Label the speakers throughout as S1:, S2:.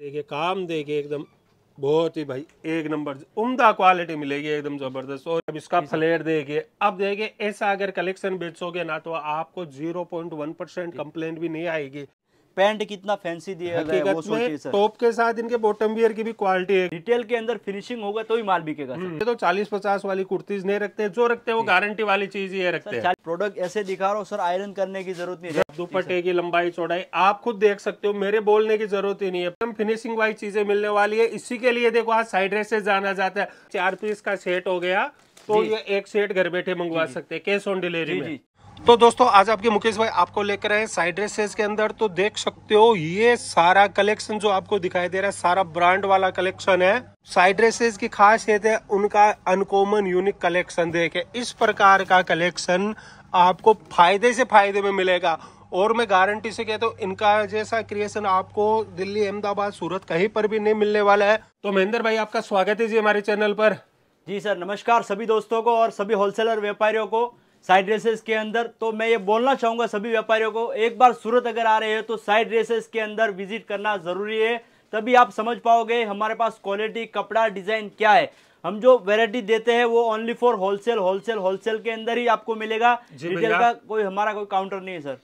S1: देखिए काम देखिए एकदम बहुत ही भाई एक नंबर उम्दा क्वालिटी मिलेगी एकदम जबरदस्त और अब इसका फ्लेयर देखिए अब देखिए ऐसा अगर कलेक्शन बेचोगे ना तो आपको 0.1 परसेंट कंप्लेंट भी नहीं आएगी पैंट कितना फैंसी दिया है वो सोचिए सर टॉप के साथ इनके बॉटम वियर की भी क्वालिटी है डिटेल के अंदर फिनिशिंग होगा तो ही माल बिकेगा हम्म, ये तो चालीस पचास वाली कुर्तीज नहीं रखते जो रखते हैं वो गारंटी वाली चीज ही रखते हैं प्रोडक्ट ऐसे दिखा रहा हूँ सर आयरन करने की जरूरत नहीं है दुपट्टे की लंबाई चौड़ाई आप खुद देख सकते हो मेरे बोलने की जरूरत ही नहीं है फिनिशिंग वाली चीजें मिलने वाली है इसी के लिए देखो आज साइड ड्रेसेस जाना जाता है चार पीस का सेट हो गया तो ये एक सेट घर बैठे मंगवा सकते हैं कैश ऑन डिलीवरी तो दोस्तों आज आपके मुकेश भाई आपको लेकर आए साइड ड्रेसेस के अंदर तो देख सकते हो ये सारा कलेक्शन जो आपको दिखाई दे रहा है सारा ब्रांड वाला कलेक्शन है साइड ड्रेसेस की खासियत है उनका अनकॉमन यूनिक कलेक्शन देखे इस प्रकार का कलेक्शन आपको फायदे से फायदे में मिलेगा और मैं गारंटी से कहता हूँ इनका जैसा क्रिएशन आपको दिल्ली अहमदाबाद सूरत कहीं पर भी नहीं मिलने वाला है तो महेंद्र भाई आपका स्वागत है जी हमारे चैनल पर जी सर नमस्कार
S2: सभी दोस्तों को और सभी होलसेलर व्यापारियों को साइड रेसेस के अंदर तो मैं ये बोलना चाहूंगा सभी व्यापारियों को एक बार सूरत अगर आ रहे हैं तो साइड रेसेस के अंदर विजिट करना ज़रूरी है तभी आप समझ पाओगे हमारे पास क्वालिटी कपड़ा डिज़ाइन क्या है हम जो वैरायटी देते हैं वो only for wholesale wholesale wholesale के अंदर ही आपको मिलेगा रिटेल का कोई हमारा कोई काउंटर नहीं
S1: है सर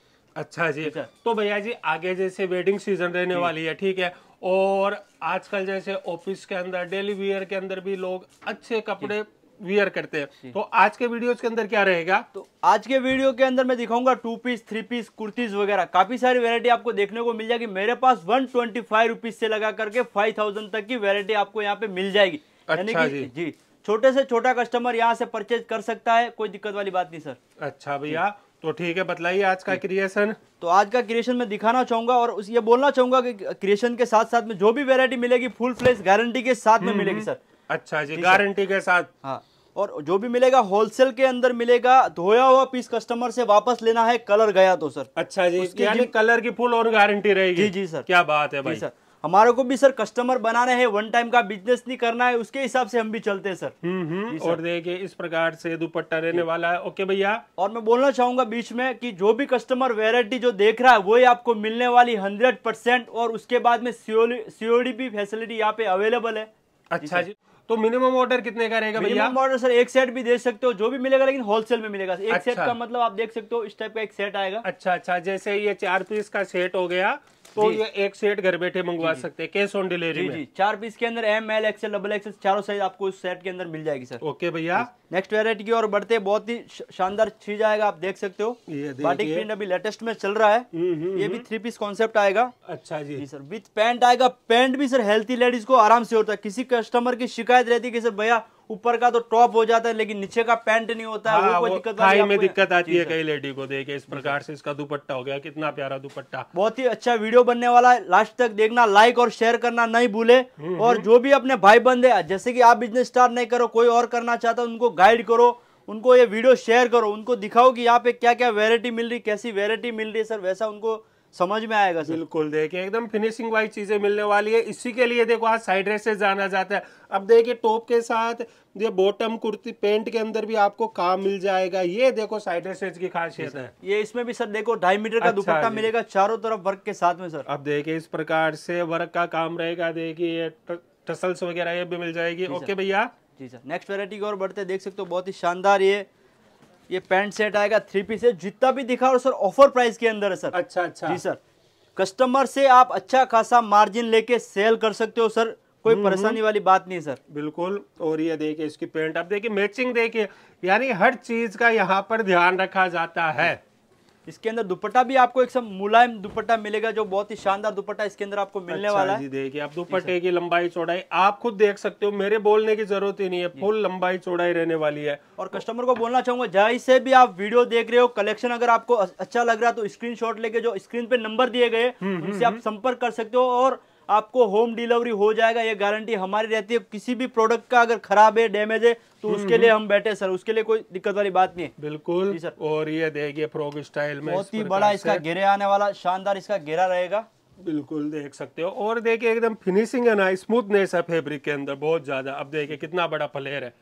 S1: अच्छा जी तो भैया जी आगे जैसे वेडिंग सीजन रहने वाली है ठीक है और आजकल जैसे ऑफिस के अंदर डेली वियर के अंदर भी लोग अच्छे कपड़े वियर करते हैं तो आज के वीडियो के अंदर क्या रहेगा तो आज के वीडियो के अंदर मैं दिखाऊंगा two piece
S2: three piece kurtis वगैरह काफी सारी वेरायटी आपको देखने को मिल जाएगी मेरे पास वन ट्वेंटी से लगा करके फाइव तक की वेरायटी आपको यहाँ पे मिल जाएगी अच्छा जी, जी छोटे से छोटा कस्टमर यहाँ से परचेज कर सकता है कोई दिक्कत वाली बात नहीं सर अच्छा भैया तो ठीक है बतलाइए आज का क्रिएशन तो आज का क्रिएशन मैं दिखाना चाहूंगा और उस ये बोलना चाहूंगा कि क्रिएशन के साथ साथ में जो भी वेरायटी मिलेगी फुल फ्लेस गारंटी के साथ में हम्म, मिलेगी सर हम्म। अच्छा जी गारंटी के साथ हाँ और जो भी मिलेगा होलसेल के अंदर मिलेगा धोया हुआ पीस कस्टमर से वापस लेना है कलर गया तो सर अच्छा जी उसके यानी
S1: कलर की फुल और गारंटी रहेगी जी जी सर क्या बात है भाई सर
S2: हमारे को भी सर कस्टमर बनाने हैं वन टाइम का बिजनेस नहीं करना है उसके हिसाब से हम भी चलते हैं सर
S1: हम्म, हम्म और
S2: देखिए इस प्रकार से दुपट्टा रहने वाला है ओके भैया और मैं बोलना चाहूंगा बीच में कि जो भी कस्टमर वेरायटी जो देख रहा है वही आपको मिलने वाली हंड्रेड परसेंट और उसके बाद में सीओडी भी फैसिलिटी यहाँ पे अवेलेबल है अच्छा जी तो मिनिमम ऑर्डर कितने का रहेगा भैया मिनिमम ऑर्डर सर एक सेट भी दे सकते हो जो भी मिलेगा लेकिन होलसेल में मिलेगा
S1: एक अच्छा। सेट का मतलब आप देख सकते हो इस टाइप का एक सेट आएगा अच्छा अच्छा जैसे ये चार पीस का सेट हो गया तो ये एक सेट घर बैठे मंगवा सकते हैं कैश ऑन डिलीवरी जी चार पीस के अंदर M L XL double XL चारों साइज आपको इस सेट के अंदर मिल जाएगी सर ओके
S2: भैया नेक्स्ट वेरायटी की और बढ़ते बहुत ही शानदार चीज आएगा आप देख सकते हो
S1: बाटिक प्रिंट
S2: अभी लेटेस्ट में चल रहा है हम्म, हम्म, ये भी थ्री पीस कॉन्सेप्ट आएगा अच्छा जी सर विथ पैंट आएगा पैंट भी सर हेल्थी लेडीज को आराम से होता है किसी कस्टमर की शिकायत रहती है कि सर भैया ऊपर का तो टॉप हो
S1: जाता है लेकिन नीचे का पैंट नहीं होता है हाँ, वो, वो दिक्कत में, में दिक्कत आती है कई लेडी को देखे इस प्रकार से इसका दुपट्टा हो गया कितना प्यारा दुपट्टा
S2: बहुत ही अच्छा वीडियो बनने वाला है लास्ट तक देखना लाइक और शेयर करना नहीं भूले हम्म, और हम्म। जो भी अपने भाई बंद है जैसे की आप बिजनेस स्टार्ट नहीं करो कोई और करना चाहता उनको गाइड करो उनको ये वीडियो शेयर करो उनको दिखाओ कि यहाँ पे क्या क्या वेरायटी मिल रही कैसी वेरायटी
S1: मिल रही है सर वैसा उनको समझ में आएगा सर बिल्कुल देखिए एकदम फिनिशिंग वाइज चीजें मिलने वाली है इसी के लिए देखो आज साइड से जाना जाता है अब देखिए टॉप के साथ ये बॉटम कुर्ती पेंट के अंदर भी आपको काम मिल जाएगा ये देखो साइड ड्रेसेज की खासियत है ये इसमें भी सर देखो ढाई मीटर का अच्छा दुपट्टा मिलेगा चारों तरफ वर्क के साथ में सर अब देखिए इस प्रकार से वर्क का काम रहेगा देखिए टसल्स वगैरह ये भी मिल जाएगी ओके भैया जी सर नेक्स्ट वेरायटी की ओर बढ़ते
S2: देख सकते हो बहुत ही शानदार ये ये पैंट सेट आएगा थ्री पीस है जितना भी दिखा सर ऑफर प्राइस के अंदर है सर अच्छा अच्छा जी सर कस्टमर से आप अच्छा खासा मार्जिन लेके सेल
S1: कर सकते हो सर कोई हम्म, परेशानी हम्म। वाली बात नहीं सर बिल्कुल और ये देखिए इसकी पेंट आप देखिए मैचिंग देखिए यानी हर चीज का यहाँ पर ध्यान रखा जाता है इसके अंदर दुपट्टा भी आपको एक सब मुलायम दुपट्टा मिलेगा जो बहुत ही शानदार दुपट्टा इसके अंदर आपको मिलने अच्छा वाला है देखिए आप दुपट्टे की लंबाई चौड़ाई आप खुद देख सकते हो मेरे बोलने की जरूरत ही नहीं है फुल लंबाई चौड़ाई रहने वाली है और कस्टमर को बोलना चाहूंगा जहाँ से भी आप वीडियो देख रहे हो कलेक्शन अगर आपको अच्छा लग
S2: रहा है तो स्क्रीन लेके जो स्क्रीन पे नंबर दिए गए हम्म, उनसे हम्म, आप हम्म। संपर्क कर सकते हो और आपको होम डिलीवरी हो जाएगा ये गारंटी हमारी रहती है किसी भी प्रोडक्ट का अगर खराब है डैमेज है तो हम्म, उसके लिए हम्म।
S1: हम बैठे सर उसके लिए कोई दिक्कत वाली बात नहीं है बिल्कुल सर और ये देखिए फ्रॉक स्टाइल में बहुत ही बड़ा इसका घेरे
S2: आने वाला शानदार इसका घेरा रहेगा बिल्कुल देख सकते हो
S1: और देखिए एकदम फिनिशिंग है ना स्मूथनेस है फेब्रिक के अंदर बहुत ज्यादा अब देखिए कितना बड़ा फ्लेयर है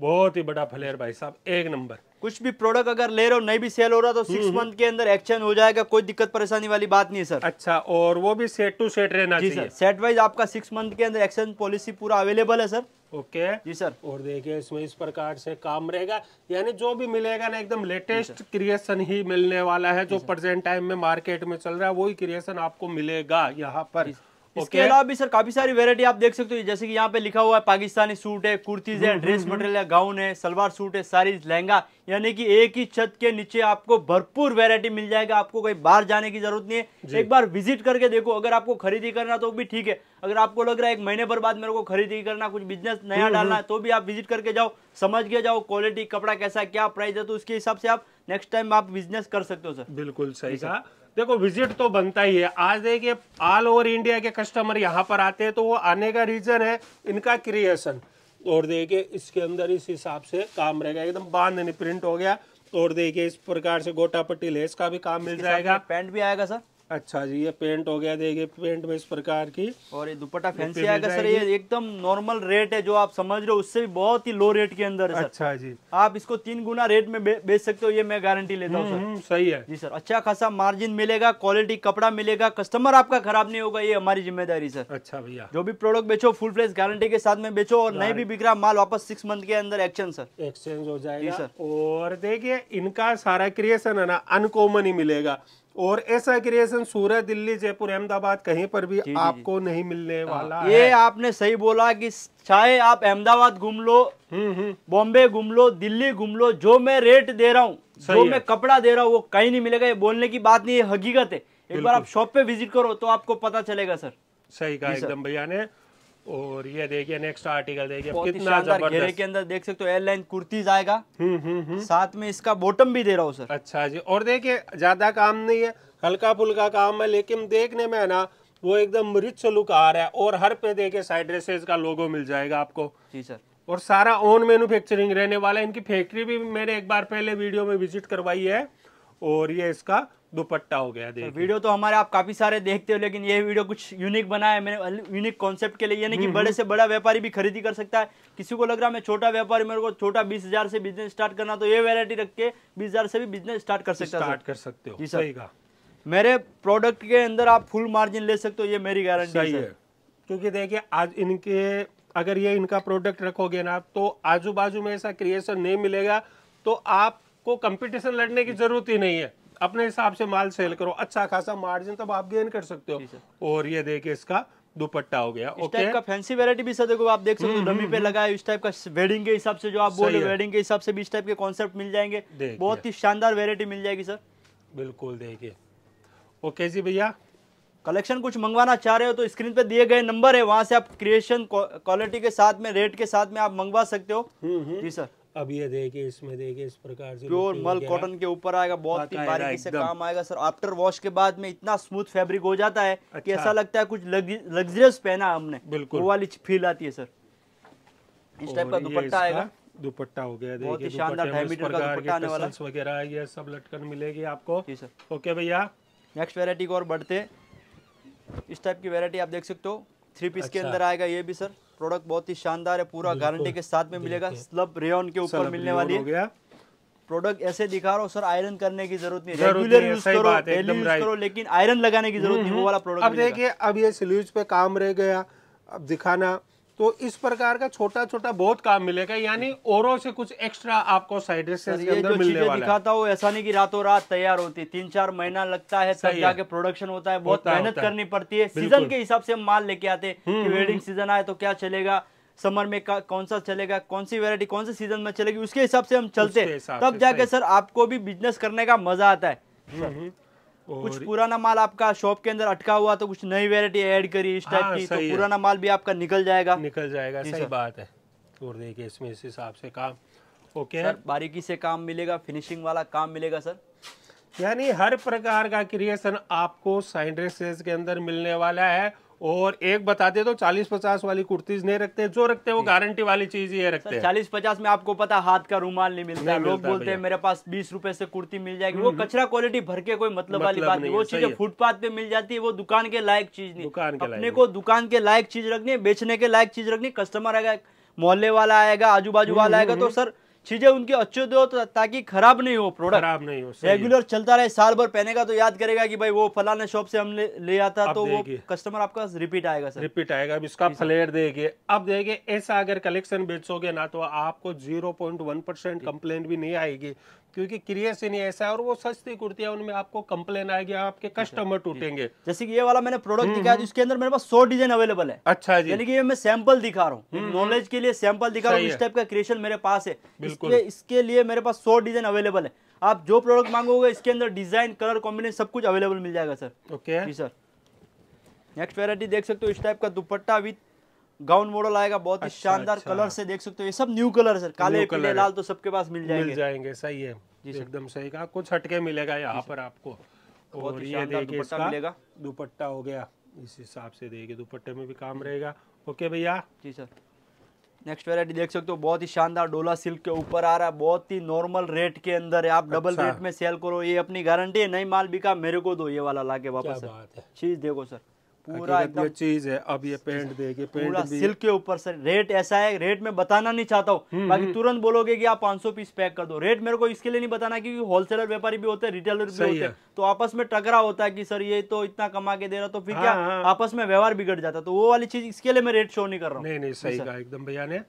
S1: बहुत ही बड़ा फ्लेयर भाई साहब एक नंबर कुछ भी प्रोडक्ट अगर
S2: ले रहे हो नहीं भी सेल हो रहा तो सिक्स मंथ
S1: के अंदर एक्शन
S2: हो जाएगा कोई दिक्कत परेशानी वाली बात नहीं है सर अच्छा और वो भी सेट टू सेट रहना जी सर सेट वाइज आपका
S1: सिक्स मंथ के अंदर एक्शन पॉलिसी पूरा अवेलेबल है सर ओके जी सर और देखिए इसमें इस प्रकार से काम रहेगा यानी जो भी मिलेगा ना एकदम लेटेस्ट क्रिएशन ही मिलने वाला है जो प्रेजेंट टाइम में मार्केट में चल रहा है वही क्रिएशन आपको मिलेगा यहाँ पर इसके अलावा भी सर
S2: काफी सारी वेरायटी आप देख सकते हो जैसे कि यहाँ पे लिखा हुआ है पाकिस्तानी सूट है कुर्तीज है ड्रेस हम्म, मटेरियल हम्म, हम्म। है गाउन है सलवार सूट है सारी लहंगा यानी कि एक ही छत के नीचे आपको भरपूर वेरायटी मिल जाएगा आपको कहीं बाहर जाने की जरूरत नहीं है एक बार विजिट करके देखो अगर आपको खरीदी करना तो भी ठीक है अगर आपको लग रहा है एक महीने पर बाद मेरे को खरीदी करना कुछ बिजनेस नया डालना है तो भी आप विजिट करके जाओ समझ के जाओ क्वालिटी कपड़ा कैसा क्या प्राइस है तो उसके हिसाब से आप नेक्स्ट टाइम आप बिजनेस कर सकते हो सर बिल्कुल
S1: सही सर देखो विजिट तो बनता ही है आज देखिए ऑल ओवर इंडिया के कस्टमर यहाँ पर आते हैं तो वो आने का रीज़न है इनका क्रिएशन और देखिए इसके अंदर इस हिसाब से काम रहेगा एकदम बांध प्रिंट हो गया और देखिए इस प्रकार से गोटा पट्टी लेस का भी काम मिल जाएगा पेंट भी आएगा सर अच्छा जी ये पेंट हो गया देखिए पेंट में इस प्रकार की और ये दुपट्टा फैंसी आएगा सर ये
S2: एकदम नॉर्मल रेट है जो आप समझ रहे हो उससे भी बहुत ही लो रेट के अंदर है अच्छा जी आप इसको तीन गुना रेट में बेच सकते हो ये मैं गारंटी लेता हूँ हम्म, हम्म, सही है जी सर अच्छा खासा मार्जिन मिलेगा क्वालिटी कपड़ा मिलेगा कस्टमर आपका खराब नहीं होगा ये हमारी जिम्मेदारी सर अच्छा भैया जो भी प्रोडक्ट बेचो फुल प्लेस गारंटी के साथ में बेचो और नहीं भी बिक रहा माल वापस सिक्स मंथ के अंदर एक्शन सर
S1: एक्सचेंज हो जाए सर और देखिए इनका सारा क्रिएशन है ना अनकॉमन ही मिलेगा और ऐसा क्रिएशन सूरत दिल्ली जयपुर अहमदाबाद कहीं पर भी जी, आपको जी, नहीं मिलने हाँ। वाला ये है। आपने सही बोला कि चाहे आप अहमदाबाद घूम लो हम्म, हम्म। बॉम्बे
S2: घूम लो दिल्ली घूम लो जो मैं रेट दे रहा हूँ जो मैं कपड़ा दे रहा हूँ वो कहीं नहीं मिलेगा ये बोलने की बात नहीं है हकीकत है एक बार आप शॉप पे विजिट करो तो आपको पता चलेगा सर सही कहा एकदम भैया
S1: ने और ये देखिए नेक्स्ट आर्टिकल देखिए कितना के
S2: अंदर देख सकते हो लाइन
S1: कुर्तीज आएगा हम्म, हम्म, हम्म। साथ में इसका बॉटम भी दे रहा हूँ सर अच्छा जी और देखिए ज्यादा काम नहीं है हल्का फुल्का काम है लेकिन देखने में है ना वो एकदम रिच लुक आ रहा है और हर पे देखे साइड ड्रेसेस का लोगो मिल जाएगा आपको जी सर और सारा ओन मैन्युफैक्चरिंग रहने वाला है इनकी फैक्ट्री भी मैंने एक बार पहले वीडियो में विजिट करवाई है और ये इसका दुपट्टा हो गया देखिए वीडियो तो हमारे आप काफी सारे देखते हो लेकिन ये वीडियो कुछ यूनिक बना है मैंने यूनिक
S2: कॉन्सेप्ट के लिए यानी कि हम्म, बड़े हम्म। से बड़ा व्यापारी भी खरीदी कर सकता है किसी को लग रहा है मैं छोटा व्यापारी मेरे को छोटा बीस हजार से बिजनेस स्टार्ट करना तो ये वेरायटी रख के बीस हजार से भी बिजनेस स्टार्ट कर सकता स्टार्ट कर सकते हो जी
S1: मेरे प्रोडक्ट के अंदर आप फुल मार्जिन ले सकते हो ये मेरी गारंटी है क्योंकि देखिए आज इनके अगर ये इनका प्रोडक्ट रखोगे ना तो आजू बाजू में ऐसा क्रिएशन नहीं मिलेगा तो आप को कंपटीशन लड़ने की जरूरत ही नहीं है अपने हिसाब से माल सेल करो अच्छा खासा मार्जिन तब आप गेन कर सकते हो और ये देखिए इसका दुपट्टा हो गया इस टाइप का फैंसी वेरायटी भी सर देखो आप देख सकते हो डमी हम्म, हम्म, पे हम्म। लगा है इस टाइप का वेडिंग के हिसाब से जो आप बोल रहे हो वेडिंग
S2: के हिसाब से भी इस टाइप के कॉन्सेप्ट मिल जाएंगे बहुत ही शानदार वेरायटी मिल जाएगी सर बिल्कुल देखिए ओके जी भैया कलेक्शन कुछ मंगवाना चाह रहे हो तो स्क्रीन पे दिए गए नंबर है वहां से आप क्रिएशन क्वालिटी के साथ में रेट के साथ में आप मंगवा सकते हो जी सर
S1: अब ये देखिए इसमें देखिए इस प्रकार से प्योर मल कॉटन के ऊपर आएगा बहुत हाँ, ही बारीकी से काम
S2: आएगा सर आफ्टर वॉश के बाद में इतना स्मूथ फैब्रिक हो जाता है अच्छा। कि ऐसा लगता है कुछ लग्जरियस पहना हमने बिल्कुल वो वाली फील आती है सर इस टाइप का दुपट्टा आएगा
S1: दुपट्टा हो गया देखिए शानदार ढाई मीटर का दुपट्टा आने वाला वगैरह आ गया सब लटकन मिलेगी आपको जी सर ओके भैया नेक्स्ट वेरायटी को और बढ़ते इस टाइप की वेरायटी आप देख सकते हो थ्री
S2: पीस के अच्छा। अंदर आएगा ये भी सर प्रोडक्ट बहुत ही शानदार है पूरा गारंटी के साथ में मिलेगा स्लब रेन के ऊपर मिलने वाली है प्रोडक्ट ऐसे दिखा रहा हूँ सर आयरन करने की जरूरत नहीं रेगुलर यूज करो डेली यूज करो लेकिन आयरन लगाने की जरूरत नहीं हम्म, वो हम्म। वाला प्रोडक्ट अब देखिए
S1: अब ये सिल्यूज पे काम रह गया अब दिखाना तो इस प्रकार का छोटा छोटा बहुत काम मिलेगा यानी ओरो से कुछ
S2: एक्स्ट्रा आपको साइड मिलने दिखाता हूँ ऐसा नहीं की रातों रात तैयार होती तीन चार महीना लगता है तब जाके प्रोडक्शन होता है बहुत मेहनत करनी पड़ती है सीजन के हिसाब से हम माल लेके आते हैं वेडिंग हम्म, सीजन हम्म, हम्म। आए तो क्या चलेगा समर में कौन सा चलेगा कौन सी वेरायटी कौन से सीजन में चलेगी उसके हिसाब से हम चलते तब जाके सर आपको भी बिजनेस करने का मजा आता है कुछ पुराना माल आपका शॉप के अंदर अटका हुआ तो कुछ नई वेरायटी ऐड करी इस टाइप हाँ, की तो पुराना माल भी आपका निकल जाएगा निकल जाएगा सही बात है और
S1: देखिए इसमें इस
S2: हिसाब से काम ओके सर बारीकी से काम मिलेगा फिनिशिंग वाला काम मिलेगा सर
S1: यानी हर प्रकार का क्रिएशन आपको साइंड्रेसेस के अंदर मिलने वाला है और एक बता दे तो चालीस पचास वाली कुर्तीज नहीं रखते जो रखते हैं वो गारंटी वाली चीज ही रखते चालीस पचास में आपको पता
S2: हाथ का रूमाल नहीं मिलता लोग बोलते हैं मेरे पास बीस रुपए से कुर्ती मिल जाएगी वो हम्म। कचरा क्वालिटी भर के कोई मतलब, मतलब वाली बात नहीं वो चीजें फुटपाथ पे मिल जाती है वो दुकान के लायक चीज नहीं अपने को दुकान के लायक चीज रखनी बेचने के लायक चीज रखनी कस्टमर आएगा मोहल्ले वाला आएगा आजू बाजू वाला हम्म, आएगा हम्म, तो सर चीजें उनकी अच्छे दो तो ताकि खराब नहीं हो
S1: प्रोडक्ट खराब नहीं हो रेगुलर
S2: चलता रहे साल भर पहनेगा तो
S1: याद करेगा कि भाई वो फलाने शॉप से हमने ले आता तो वो कस्टमर आपका रिपीट आएगा सर रिपीट आएगा अब इसका फ्लेयर देंगे अब देखिए ऐसा अगर कलेक्शन बेचोगे ना तो आपको zero point one percent complain भी नहीं आएगी क्योंकि नहीं ऐसा है और वो सस्ती कुर्तियां उनमें आपको कंप्लेन आएगी आपके कस्टमर अच्छा, टूटेंगे जैसे कि ये वाला मैंने
S2: प्रोडक्ट हम्म, दिखाया हम्म। जिसके अंदर मेरे पास सौ डिजाइन अवेलेबल है अच्छा जी यानी कि ये मैं सैंपल दिखा रहा हूँ नॉलेज हम्म, के लिए सैंपल दिखा रहा हूँ इस टाइप का क्रिएशन मेरे पास है इसके, इसके लिए मेरे पास सौ डिजाइन अवेलेबल है आप जो प्रोडक्ट मांगोगे इसके अंदर डिजाइन कलर कॉम्बिनेशन सब कुछ अवेलेबल मिल जाएगा सर ओके जी सर नेक्स्ट वेरायटी देख सकते हो इस टाइप का दुपट्टा
S1: विथ गाउन मॉडल आएगा बहुत ही अच्छा, शानदार अच्छा। कलर
S2: से देख सकते हो ये सब न्यू कलर सर काले पीले लाल
S1: तो सबके पास मिल जाएंगे मिल जाएंगे सही है जी एकदम सही कहा कुछ हटके मिलेगा यहाँ पर आपको और ये देखिए मिलेगा दुपट्टा हो गया इस हिसाब से देखिए दुपट्टे में भी काम रहेगा ओके भैया जी सर नेक्स्ट वेरायटी देख सकते हो बहुत ही शानदार डोला सिल्क के ऊपर
S2: आ रहा है बहुत ही नॉर्मल रेट के अंदर है आप डबल अच्छा। रेट में सेल करो ये अपनी गारंटी है नई माल बिका
S1: मेरे को दो ये वाला लाके वापस चीज देखो सर पूरा तो एकदम चीज है अब ये पेंट देगी पूरा सिल्क
S2: के ऊपर सर रेट ऐसा है रेट में बताना नहीं चाहता हूँ हम्म, बाकी हम्म। तुरंत बोलोगे कि आप 500 पीस पैक कर दो रेट मेरे को इसके लिए नहीं बताना क्योंकि होलसेलर व्यापारी भी होते हैं रिटेलर भी होते हैं तो आपस में टकरा होता है कि सर ये तो इतना कमा के दे रहा तो फिर हाँ, क्या हाँ। आपस में व्यवहार बिगड़ जाता तो वो वाली चीज
S1: इसके लिए मैं रेट शो नहीं कर रहा हूँ नहीं सही कहा एकदम भैया ने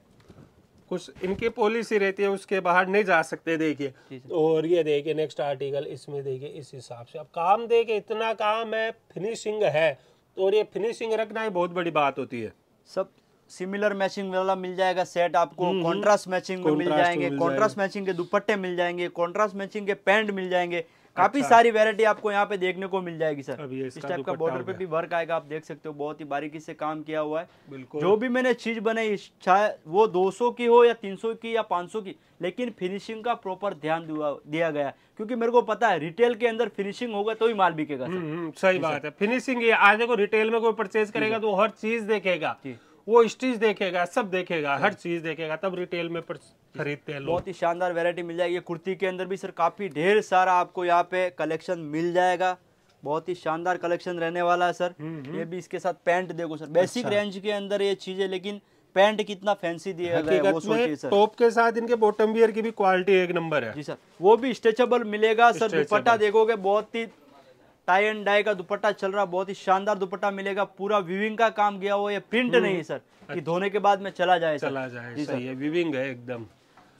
S1: कुछ इनकी पॉलिसी रहती है उसके बाहर नहीं जा सकते देखिए और ये देखिए नेक्स्ट आर्टिकल इसमें देखिए इस हिसाब से अब काम देखिए इतना काम है फिनिशिंग है तो और ये फिनिशिंग रखना ही बहुत बड़ी बात होती है सब सिमिलर मैचिंग वाला मिल जाएगा सेट आपको कॉन्ट्रास्ट हम्म, हम्म। मैचिंग में मिल जाएंगे कॉन्ट्रास्ट
S2: मैचिंग के दुपट्टे मिल जाएंगे कॉन्ट्रास्ट मैचिंग के पैंट मिल जाएंगे काफी अच्छा। सारी वेरायटी आपको यहाँ पे देखने को मिल जाएगी सर इस टाइप का बॉर्डर पे भी वर्क आएगा आप देख सकते हो बहुत ही बारीकी से काम किया हुआ है जो भी मैंने चीज बनाई चाहे वो 200 की हो या 300 की या 500 की लेकिन फिनिशिंग का प्रॉपर ध्यान दिया गया क्योंकि मेरे को पता है रिटेल के अंदर फिनिशिंग होगा तो
S1: ही माल बिकेगा हम्म, हम्म, सही बात है फिनिशिंग आज देखो रिटेल में कोई परचेज करेगा तो हर चीज देखेगा वो स्टीच देखेगा सब देखेगा हर चीज देखेगा तब रिटेल में खरीदते हैं बहुत ही
S2: शानदार वेरायटी मिल जाएगी कुर्ती के अंदर भी सर काफ़ी ढेर सारा आपको यहाँ पे कलेक्शन मिल जाएगा बहुत ही शानदार कलेक्शन रहने वाला है सर हम्म, हम्म। ये भी इसके साथ पैंट देखो सर बेसिक रेंज अच्छा। के अंदर ये चीज़ है लेकिन पैंट कितना फैंसी दिया वो सर टॉप
S1: के साथ इनके बॉटम वियर की भी क्वालिटी एक नंबर है जी सर वो भी स्ट्रेचेबल मिलेगा सर दुपट्टा देखोगे बहुत ही
S2: टाई एंड डाई का दुपट्टा चल रहा बहुत ही शानदार दुपट्टा मिलेगा पूरा विविंग का काम गया हुआ ये प्रिंट हम्म। नहीं है सर कि अच्छा। धोने के बाद में चला जाए चला जाए विविंग है एकदम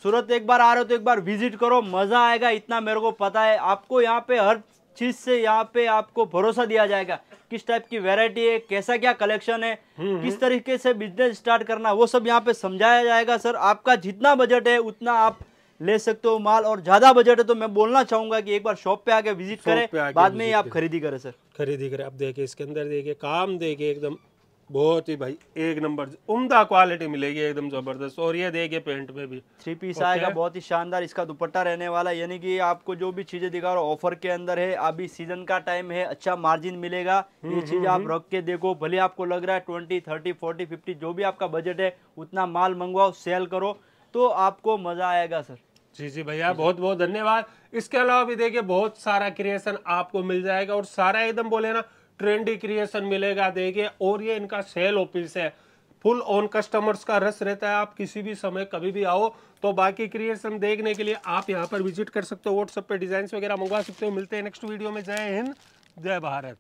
S2: सूरत एक बार आ रहे हो तो एक बार विजिट करो मज़ा आएगा इतना मेरे को पता है आपको यहाँ पे हर चीज़ से यहाँ पे आपको भरोसा दिया जाएगा किस टाइप की वैरायटी है कैसा क्या कलेक्शन है हम्म, हम्म। किस तरीके से बिजनेस स्टार्ट करना वो सब यहाँ पे समझाया जाएगा सर आपका जितना बजट है उतना आप ले सकते हो माल और ज्यादा बजट है तो मैं बोलना चाहूंगा कि एक बार शॉप पे आके विजिट करें बाद में ही आप
S1: खरीदी करें सर खरीदी करें आप देखिए इसके अंदर देखिए काम देखिए एकदम बहुत ही भाई एक नंबर उम्दा क्वालिटी मिलेगी एकदम जबरदस्त और ये देखिए पेंट में भी थ्री पीस आएगा बहुत
S2: ही शानदार इसका दुपट्टा रहने वाला है यानी कि आपको जो भी चीजें दिखा रहा ऑफर के अंदर है अभी सीजन का टाइम है अच्छा मार्जिन मिलेगा हम्म, ये चीज हम्म, आप हम्म। रख के देखो भले आपको लग रहा है ट्वेंटी थर्टी फोर्टी फिफ्टी जो भी आपका बजट है उतना माल मंगवाओ सेल करो तो आपको मजा आएगा
S1: सर जी जी भैया बहुत बहुत धन्यवाद इसके अलावा भी देखिए बहुत सारा क्रिएशन आपको मिल जाएगा और सारा एकदम बोले ना ट्रेंड क्रिएशन मिलेगा देखिए और ये इनका सेल ऑफिस है फुल ऑन कस्टमर्स का रस रहता है आप किसी भी समय कभी भी आओ तो बाकी क्रिएशन देखने के लिए आप यहाँ पर विजिट कर सकते हो व्हाट्सएप पे डिजाइन वगैरह मंगवा सकते हो मिलते हैं नेक्स्ट वीडियो में जय हिंद जय भारत